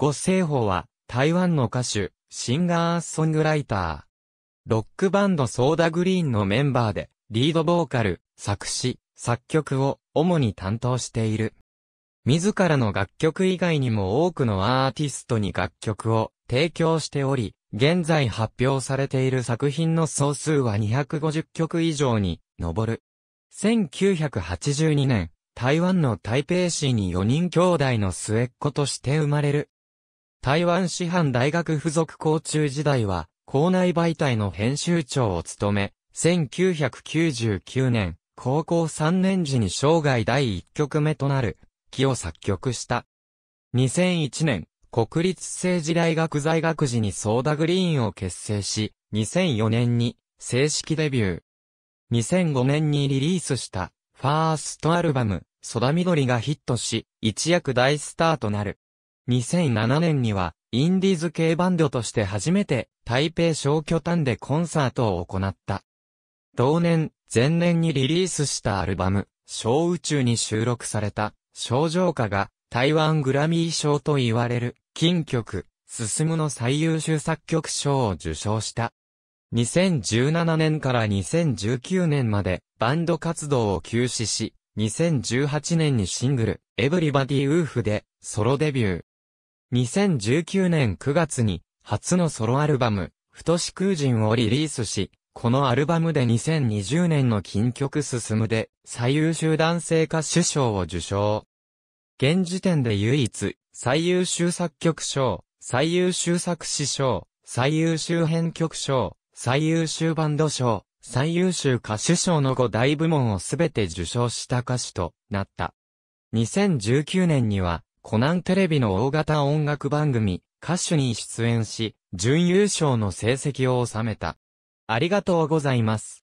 ゴ・セイホは、台湾の歌手、シンガーソングライター。ロックバンドソーダグリーンのメンバーで、リードボーカル、作詞、作曲を主に担当している。自らの楽曲以外にも多くのアーティストに楽曲を提供しており、現在発表されている作品の総数は250曲以上に上る。1982年、台湾の台北市に4人兄弟の末っ子として生まれる。台湾師範大学附属校中時代は、校内媒体の編集長を務め、1999年、高校3年時に生涯第1曲目となる、木を作曲した。2001年、国立政治大学在学時にソーダグリーンを結成し、2004年に正式デビュー。2005年にリリースしたファーストアルバム、ソド緑がヒットし、一躍大スターとなる。2007年には、インディーズ系バンドとして初めて、台北小巨端でコンサートを行った。同年、前年にリリースしたアルバム、小宇宙に収録された、少状歌が、台湾グラミー賞と言われる、金曲、進むの最優秀作曲賞を受賞した。2017年から2019年まで、バンド活動を休止し、2018年にシングル、エブリバディウーフで、ソロデビュー。2019年9月に初のソロアルバム、ふとし空人をリリースし、このアルバムで2020年の金曲進むで最優秀男性歌手賞を受賞。現時点で唯一、最優秀作曲賞、最優秀作詞賞、最優秀編曲賞、最優秀バンド賞、最優秀歌手賞の5大部門をすべて受賞した歌手となった。2019年にはコナンテレビの大型音楽番組、歌手に出演し、準優勝の成績を収めた。ありがとうございます。